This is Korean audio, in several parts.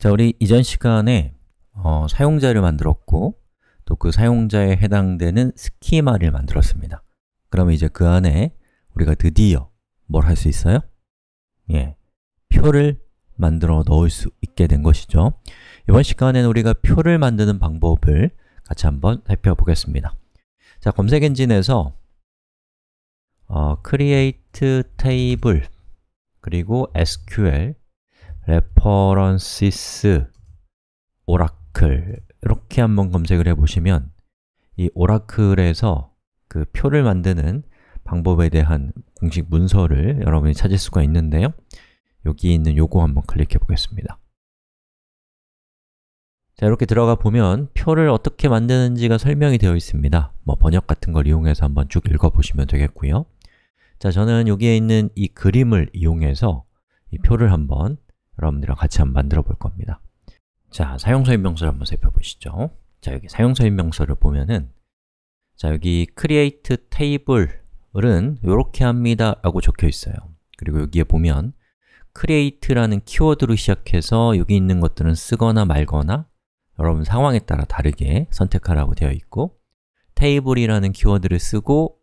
자, 우리 이전 시간에 어, 사용자를 만들었고 또 그 사용자에 해당되는 스키마를 만들었습니다. 그러면 이제 그 안에 우리가 드디어 뭘 할 수 있어요? 예, 표를 만들어 넣을 수 있게 된 것이죠. 이번 시간에는 우리가 표를 만드는 방법을 같이 한번 살펴보겠습니다. 자, 검색 엔진에서 어, create table 그리고 SQL references oracle 이렇게 한번 검색을 해보시면 이오라클에서그 표를 만드는 방법에 대한 공식 문서를 여러분이 찾을 수가 있는데요 여기 있는 요거 한번 클릭해 보겠습니다 자, 이렇게 들어가 보면 표를 어떻게 만드는지가 설명이 되어 있습니다 뭐 번역 같은 걸 이용해서 한번 쭉 읽어보시면 되겠고요 자, 저는 여기에 있는 이 그림을 이용해서 이 표를 한번 여러분들이랑 같이 한번 만들어 볼 겁니다 자, 사용서 인명서를 한번 살펴보시죠 자, 여기 사용서 인명서를 보면은 자, 여기 create table은 이렇게 합니다 라고 적혀 있어요 그리고 여기에 보면 create라는 키워드로 시작해서 여기 있는 것들은 쓰거나 말거나 여러분 상황에 따라 다르게 선택하라고 되어 있고 테이블이라는 키워드를 쓰고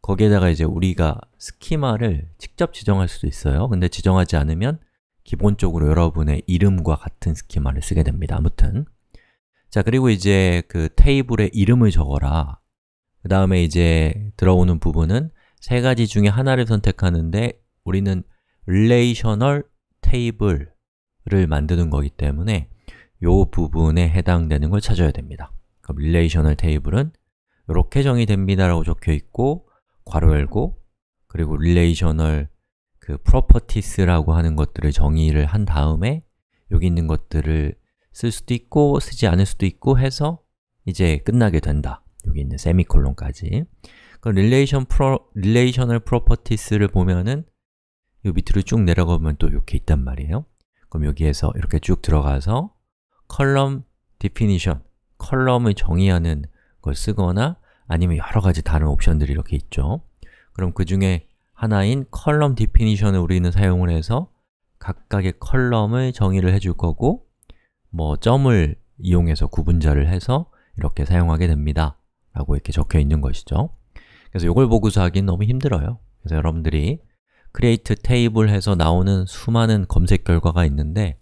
거기에다가 이제 우리가 스키마를 직접 지정할 수도 있어요 근데 지정하지 않으면 기본적으로 여러분의 이름과 같은 스키마를 쓰게 됩니다. 아무튼 자, 그리고 이제 그 테이블에 이름을 적어라 그 다음에 이제 들어오는 부분은 세 가지 중에 하나를 선택하는데 우리는 relational table를 만드는 거기 때문에 이 부분에 해당되는 걸 찾아야 됩니다. 그럼 relational table은 이렇게 정의됩니다라고 적혀 있고 괄호 열고 그리고 relational 그 프로퍼티스라고 하는 것들을 정의를 한 다음에 여기 있는 것들을 쓸 수도 있고 쓰지 않을 수도 있고 해서 이제 끝나게 된다. 여기 있는 세미콜론까지. 그럼 릴레이션 프로 릴레이셔널 프로퍼티스를 보면은 이 밑으로 쭉 내려가 보면 또 이렇게 있단 말이에요. 그럼 여기에서 이렇게 쭉 들어가서 컬럼 디피니션, 컬럼을 정의하는 걸 쓰거나 아니면 여러 가지 다른 옵션들이 이렇게 있죠. 그럼 그 중에 하나인 컬럼 디피니션을 우리는 사용을 해서 각각의 컬럼을 정의를 해줄 거고 뭐 점을 이용해서 구분자를 해서 이렇게 사용하게 됩니다 라고 이렇게 적혀 있는 것이죠 그래서 이걸 보고서 하기는 너무 힘들어요 그래서 여러분들이 create table 해서 나오는 수많은 검색 결과가 있는데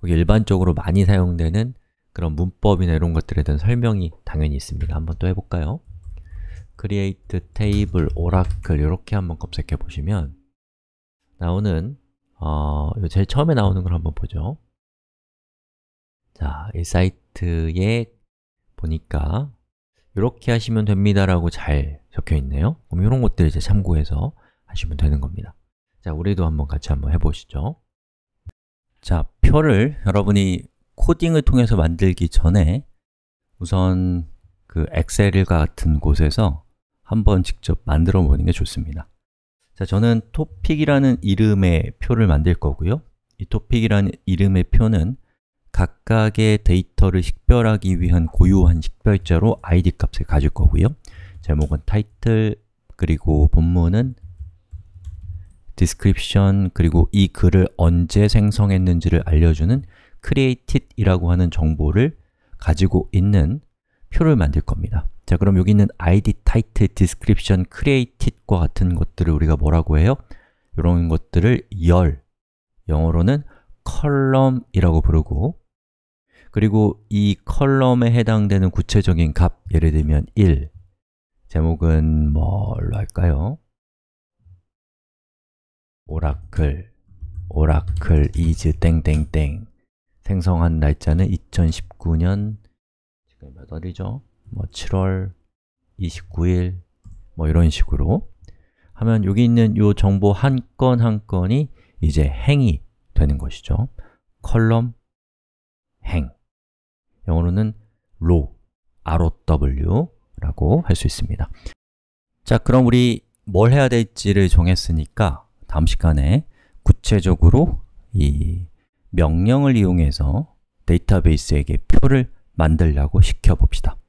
거기 일반적으로 많이 사용되는 그런 문법이나 이런 것들에 대한 설명이 당연히 있습니다 한번 또 해볼까요? create table oracle 이렇게 한번 검색해 보시면 나오는 어, 제일 처음에 나오는 걸 한번 보죠. 자, 이 사이트에 보니까 이렇게 하시면 됩니다라고 잘 적혀 있네요. 그럼 이런 것들 이제 참고해서 하시면 되는 겁니다. 자, 우리도 한번 같이 한번 해보시죠. 자, 표를 여러분이 코딩을 통해서 만들기 전에 우선 그 엑셀과 같은 곳에서 한번 직접 만들어 보는 게 좋습니다 자, 저는 topic이라는 이름의 표를 만들 거고요 이 topic이라는 이름의 표는 각각의 데이터를 식별하기 위한 고유한 식별자로 id 값을 가질 거고요 제목은 title, 그리고 본문은 description, 그리고 이 글을 언제 생성했는지를 알려주는 created이라고 하는 정보를 가지고 있는 표를 만들 겁니다 자, 그럼 여기 있는 id, title, description, created과 같은 것들을 우리가 뭐라고 해요? 이런 것들을 열, 영어로는 c o l u m n 이라고 부르고 그리고 이 c o l u m n 에 해당되는 구체적인 값, 예를 들면 1 제목은 뭘로 할까요? 오라클 오라클 이즈 땡땡땡 생성한 날짜는 2019년 지금 몇 월이죠? 뭐 7월 29일 뭐 이런 식으로 하면 여기 있는 이 정보 한 건 한 건이 이제 행이 되는 것이죠. 컬럼 행 영어로는 row, row라고 할 수 있습니다. 자, 그럼 우리 뭘 해야 될지를 정했으니까 다음 시간에 구체적으로 이 명령을 이용해서 데이터베이스에게 표를 만들려고 시켜봅시다.